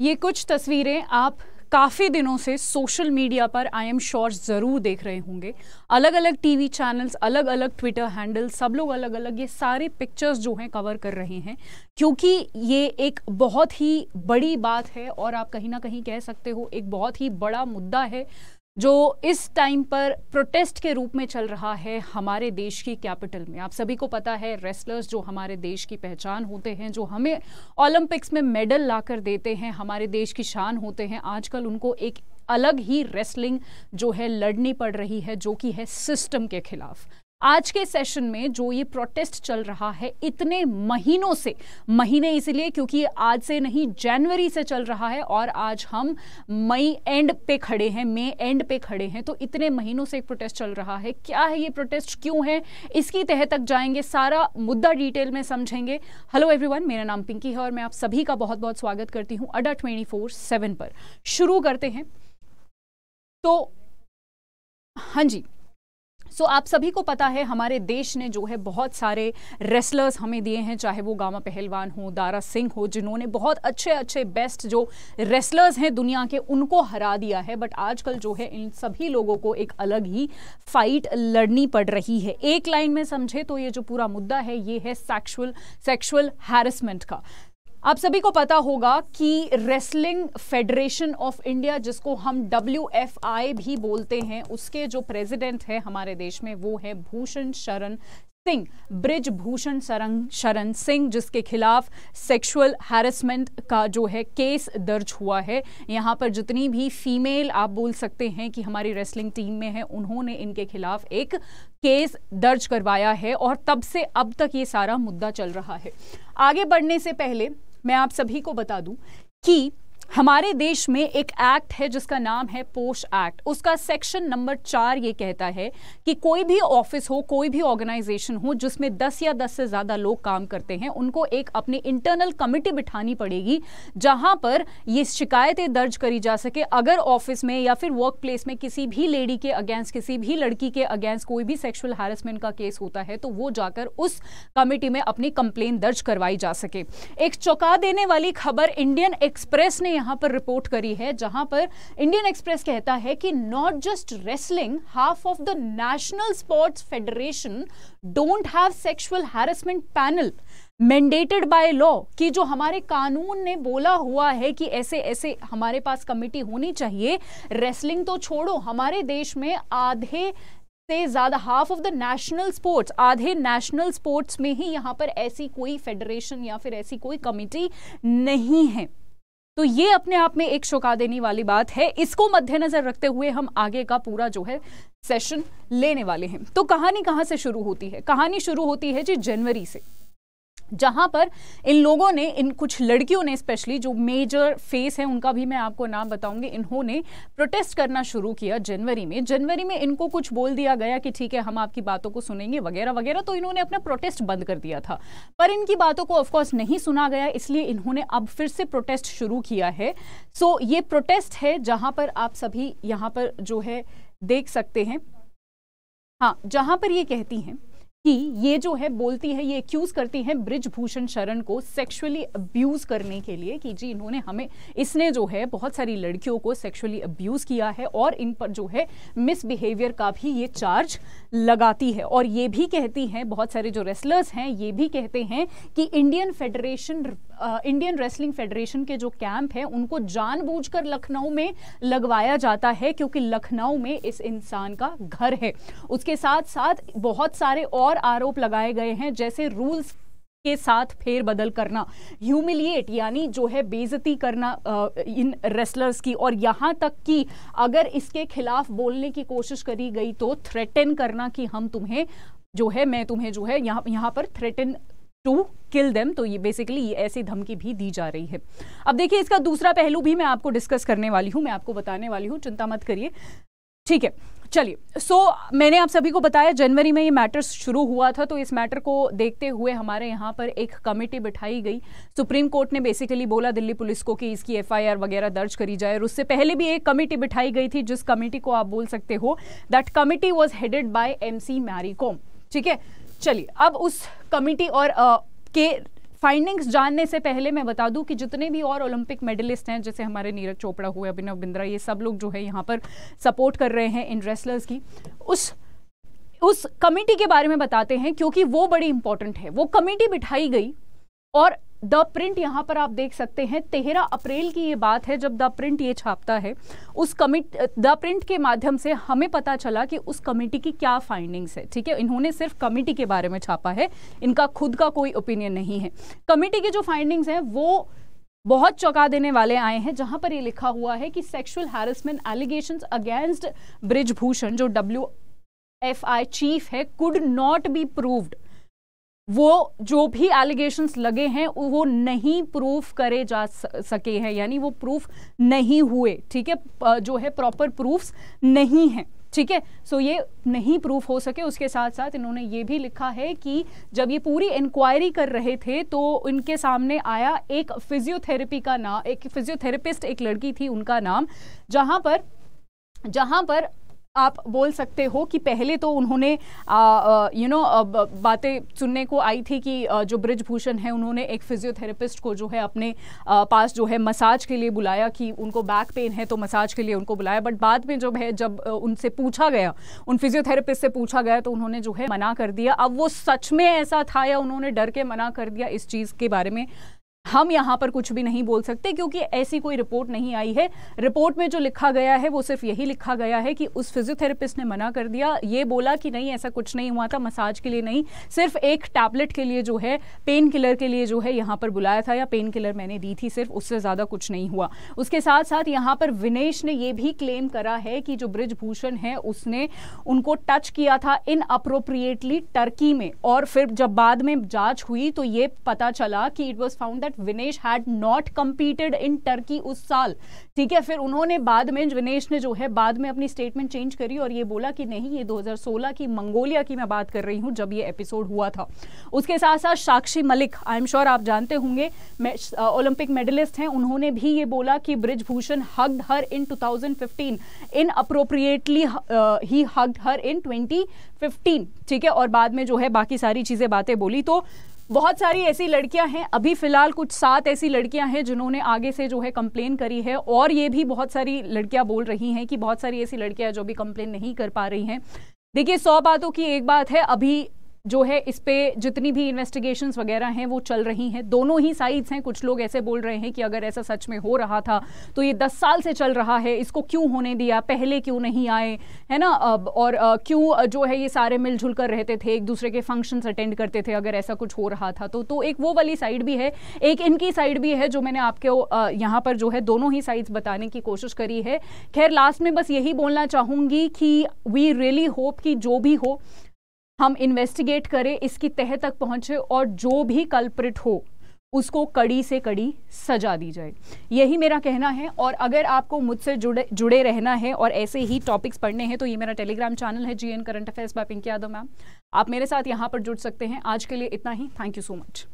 ये कुछ तस्वीरें आप काफ़ी दिनों से सोशल मीडिया पर आई एम श्योर ज़रूर देख रहे होंगे अलग अलग टीवी चैनल्स अलग अलग ट्विटर हैंडल्स सब लोग अलग अलग ये सारे पिक्चर्स जो हैं कवर कर रहे हैं क्योंकि ये एक बहुत ही बड़ी बात है और आप कहीं ना कहीं कह सकते हो एक बहुत ही बड़ा मुद्दा है जो इस टाइम पर प्रोटेस्ट के रूप में चल रहा है हमारे देश की कैपिटल में आप सभी को पता है रेसलर्स जो हमारे देश की पहचान होते हैं जो हमें ओलंपिक्स में मेडल लाकर देते हैं हमारे देश की शान होते हैं आजकल उनको एक अलग ही रेसलिंग जो है लड़नी पड़ रही है जो कि है सिस्टम के खिलाफ आज के सेशन में जो ये प्रोटेस्ट चल रहा है इतने महीनों से महीने इसलिए क्योंकि आज से नहीं जनवरी से चल रहा है और आज हम मई एंड पे खड़े हैं मई एंड पे खड़े हैं तो इतने महीनों से एक प्रोटेस्ट चल रहा है क्या है ये प्रोटेस्ट क्यों है इसकी तह तक जाएंगे सारा मुद्दा डिटेल में समझेंगे हेलो एवरीवन मेरा नाम पिंकी है और मैं आप सभी का बहुत बहुत स्वागत करती हूँ अडा ट्वेंटी फोर सेवन पर शुरू करते हैं तो हाँ जी सो so, आप सभी को पता है हमारे देश ने जो है बहुत सारे रेसलर्स हमें दिए हैं चाहे वो गामा पहलवान हो दारा सिंह हो जिन्होंने बहुत अच्छे अच्छे बेस्ट जो रेसलर्स हैं दुनिया के उनको हरा दिया है बट आजकल जो है इन सभी लोगों को एक अलग ही फाइट लड़नी पड़ रही है एक लाइन में समझे तो ये जो पूरा मुद्दा है ये है सेक्शुअल सेक्शुअल हैरेसमेंट का आप सभी को पता होगा कि रेसलिंग फेडरेशन ऑफ इंडिया जिसको हम डब्ल्यू भी बोलते हैं उसके जो प्रेसिडेंट है हमारे देश में वो है भूषण शरण सिंह ब्रिज भूषण शरण सिंह जिसके खिलाफ सेक्सुअल हैरेसमेंट का जो है केस दर्ज हुआ है यहाँ पर जितनी भी फीमेल आप बोल सकते हैं कि हमारी रेसलिंग टीम में है उन्होंने इनके खिलाफ एक केस दर्ज करवाया है और तब से अब तक ये सारा मुद्दा चल रहा है आगे बढ़ने से पहले मैं आप सभी को बता दूं कि हमारे देश में एक एक्ट है जिसका नाम है पोश एक्ट उसका सेक्शन नंबर चार ये कहता है कि कोई भी ऑफिस हो कोई भी ऑर्गेनाइजेशन हो जिसमें दस या दस से ज़्यादा लोग काम करते हैं उनको एक अपने इंटरनल कमिटी बिठानी पड़ेगी जहां पर ये शिकायतें दर्ज करी जा सके अगर ऑफिस में या फिर वर्क प्लेस में किसी भी लेडी के अगेंस्ट किसी भी लड़की के अगेंस्ट कोई भी सेक्शुअल हैरेसमेंट का केस होता है तो वो जाकर उस कमेटी में अपनी कंप्लेन दर्ज करवाई जा सके एक चौका देने वाली खबर इंडियन एक्सप्रेस ने यहां पर रिपोर्ट करी है जहां पर इंडियन एक्सप्रेस कहता है कि not just wrestling half of the national sports federation don't have sexual harassment panel mandated by law कि जो हमारे कानून ने बोला हुआ है कि ऐसे ऐसे हमारे पास कमिटी होनी चाहिए रेसलिंग तो छोड़ो हमारे देश में आधे से ज़्यादा half of the national sports आधे नेशनल स्पोर्ट्स में ही यहाँ पर ऐसी कोई फेडरेशन या फिर ऐसी कोई कमिटी नहीं है तो ये अपने आप में एक शोका देने वाली बात है इसको मद्देनजर रखते हुए हम आगे का पूरा जो है सेशन लेने वाले हैं तो कहानी कहाँ से शुरू होती है कहानी शुरू होती है जी जनवरी से जहां पर इन लोगों ने इन कुछ लड़कियों ने स्पेशली जो मेजर फेस है उनका भी मैं आपको नाम बताऊंगी इन्होंने प्रोटेस्ट करना शुरू किया जनवरी में जनवरी में इनको कुछ बोल दिया गया कि ठीक है हम आपकी बातों को सुनेंगे वगैरह वगैरह तो इन्होंने अपना प्रोटेस्ट बंद कर दिया था पर इनकी बातों को ऑफकोर्स नहीं सुना गया इसलिए इन्होंने अब फिर से प्रोटेस्ट शुरू किया है सो so, ये प्रोटेस्ट है जहां पर आप सभी यहां पर जो है देख सकते हैं हाँ जहां पर ये कहती हैं कि ये जो है बोलती है ये एक्यूज करती है ब्रिजभूषण शरण को सेक्सुअली अब्यूज करने के लिए कि जी इन्होंने हमें इसने जो है बहुत सारी लड़कियों को सेक्सुअली अब्यूज किया है और इन पर जो है मिसबिहेवियर का भी ये चार्ज लगाती है और ये भी कहती हैं बहुत सारे जो रेसलर्स हैं ये भी कहते हैं कि Indian federation Indian wrestling federation के जो कैंप है उनको जानबूझकर लखनऊ में लगवाया जाता है क्योंकि लखनऊ में इस इंसान का घर है उसके साथ साथ बहुत सारे और आरोप लगाए गए हैं जैसे रूल्स के साथ फेरबदल करना ह्यूमिलिएट यानी जो है बेजती करना इन रेसलर्स की और यहाँ तक कि अगर इसके खिलाफ बोलने की कोशिश करी गई तो थ्रेटन करना कि हम तुम्हें जो है मैं तुम्हें जो है यहाँ यहाँ पर थ्रेटन टू किल देम तो ये बेसिकली ऐसी धमकी भी दी जा रही है अब देखिए इसका दूसरा पहलू भी मैं आपको डिस्कस करने वाली हूँ मैं आपको बताने वाली हूँ चिंता मत करिए ठीक है चलिए सो so, मैंने आप सभी को बताया जनवरी में ये मैटर शुरू हुआ था तो इस मैटर को देखते हुए हमारे यहाँ पर एक कमेटी बिठाई गई सुप्रीम कोर्ट ने बेसिकली बोला दिल्ली पुलिस को कि इसकी एफआईआर वगैरह दर्ज करी जाए और उससे पहले भी एक कमेटी बिठाई गई थी जिस कमेटी को आप बोल सकते हो that committee was headed by M C ठीक है चलिए अब उस कमिटी और आ, के फाइंडिंग्स जानने से पहले मैं बता दूं कि जितने भी और ओलंपिक मेडलिस्ट हैं जैसे हमारे नीरज चोपड़ा हुए अभिनव बिंद्रा ये सब लोग जो है यहाँ पर सपोर्ट कर रहे हैं इन रेसलर्स की उस उस कमेटी के बारे में बताते हैं क्योंकि वो बड़ी इंपॉर्टेंट है वो कमेटी बिठाई गई और द प्रिंट यहाँ पर आप देख सकते हैं तेरह अप्रैल की ये बात है जब द प्रिंट ये छापता है उस कमिट द प्रिंट के माध्यम से हमें पता चला कि उस कमेटी की क्या फाइंडिंग्स है ठीक है इन्होंने सिर्फ कमेटी के बारे में छापा है इनका खुद का कोई ओपिनियन नहीं है कमेटी की जो फाइंडिंग्स हैं वो बहुत चौंका देने वाले आए हैं जहां पर ये लिखा हुआ है कि sexual harassment allegation against Brij Bhushan जो डब्ल्यू एफ आई चीफ है कुड नॉट बी प्रूव्ड वो जो भी एलिगेशंस लगे हैं वो नहीं प्रूफ करे जा सके हैं यानी वो प्रूफ नहीं हुए ठीक है जो है प्रॉपर प्रूफ्स नहीं हैं ठीक है सो ये नहीं प्रूफ हो सके उसके साथ साथ इन्होंने ये भी लिखा है कि जब ये पूरी इंक्वायरी कर रहे थे तो इनके सामने आया एक फिजियोथेरेपी का नाम एक फिजियोथेरेपिस्ट एक लड़की थी उनका नाम जहाँ पर जहाँ पर आप बोल सकते हो कि पहले तो उन्होंने यू नो बातें सुनने को आई थी कि आ, जो ब्रिजभूषण है उन्होंने एक फिजियोथेरेपिस्ट को जो है अपने आ, पास जो है मसाज के लिए बुलाया कि उनको बैक पेन है तो मसाज के लिए उनको बुलाया बट बाद में जब है जब उनसे पूछा गया उन फिजियोथेरेपिस्ट से पूछा गया तो उन्होंने जो है मना कर दिया अब वो सच में ऐसा था या उन्होंने डर के मना कर दिया इस चीज़ के बारे में हम यहाँ पर कुछ भी नहीं बोल सकते क्योंकि ऐसी कोई रिपोर्ट नहीं आई है रिपोर्ट में जो लिखा गया है वो सिर्फ यही लिखा गया है कि उस फिजियोथेरेपिस्ट ने मना कर दिया ये बोला कि नहीं ऐसा कुछ नहीं हुआ था मसाज के लिए नहीं सिर्फ एक टैबलेट के लिए जो है पेन किलर के लिए जो है यहाँ पर बुलाया था या पेन किलर मैंने दी थी सिर्फ उससे ज़्यादा कुछ नहीं हुआ उसके साथ साथ यहाँ पर विनेश ने ये भी क्लेम करा है कि जो ब्रिजभूषण है उसने उनको टच किया था इन अप्रोप्रिएटली टर्की में और फिर जब बाद में जांच हुई तो ये पता चला कि it was found that that Vinesh had not competed in Turkey उस साल ठीक है फिर उन्होंने बाद में विनेश ने जो है बाद में अपनी स्टेटमेंट चेंज करी और ये बोला कि नहीं ये 2016 की मंगोलिया की मैं बात कर रही हूँ जब ये एपिसोड हुआ था उसके साथ साथ Sakshi Malik I am sure आप जानते होंगे ओलंपिक मेडलिस्ट हैं उन्होंने भी ये बोला कि ब्रिजभूषण हग हर इन 2015 इन अप्रोप्रिएटली ही हग हर इन 2015 ठीक है और बाद में जो है बाकी सारी चीज़ें बातें बोली तो बहुत सारी ऐसी लड़कियां हैं अभी फ़िलहाल कुछ सात ऐसी लड़कियां हैं जिन्होंने आगे से जो है कंप्लेन करी है और ये भी बहुत सारी लड़कियां बोल रही हैं कि बहुत सारी ऐसी लड़कियां जो भी कंप्लेन नहीं कर पा रही हैं देखिए सौ बातों की एक बात है अभी जो है इस पर जितनी भी इन्वेस्टिगेशन वगैरह हैं वो चल रही हैं दोनों ही साइड्स हैं कुछ लोग ऐसे बोल रहे हैं कि अगर ऐसा सच में हो रहा था तो ये दस साल से चल रहा है इसको क्यों होने दिया पहले क्यों नहीं आए है ना और क्यों जो है ये सारे मिलजुल कर रहते थे एक दूसरे के फंक्शन अटेंड करते थे अगर ऐसा कुछ हो रहा था तो तो एक वो वाली साइड भी है एक इनकी साइड भी है जो मैंने आपके यहाँ पर जो है दोनों ही साइड्स बताने की कोशिश करी है खैर लास्ट में बस यही बोलना चाहूँगी कि वी रियली होप कि जो भी हो हम इन्वेस्टिगेट करें इसकी तह तक पहुंचे और जो भी कल्प्रिट हो उसको कड़ी से कड़ी सजा दी जाए यही मेरा कहना है और अगर आपको मुझसे जुड़े जुड़े रहना है और ऐसे ही टॉपिक्स पढ़ने हैं तो ये मेरा टेलीग्राम चैनल है जी current affairs by Pinky Yadav ma'am आप मेरे साथ यहाँ पर जुड़ सकते हैं आज के लिए इतना ही थैंक यू सो मच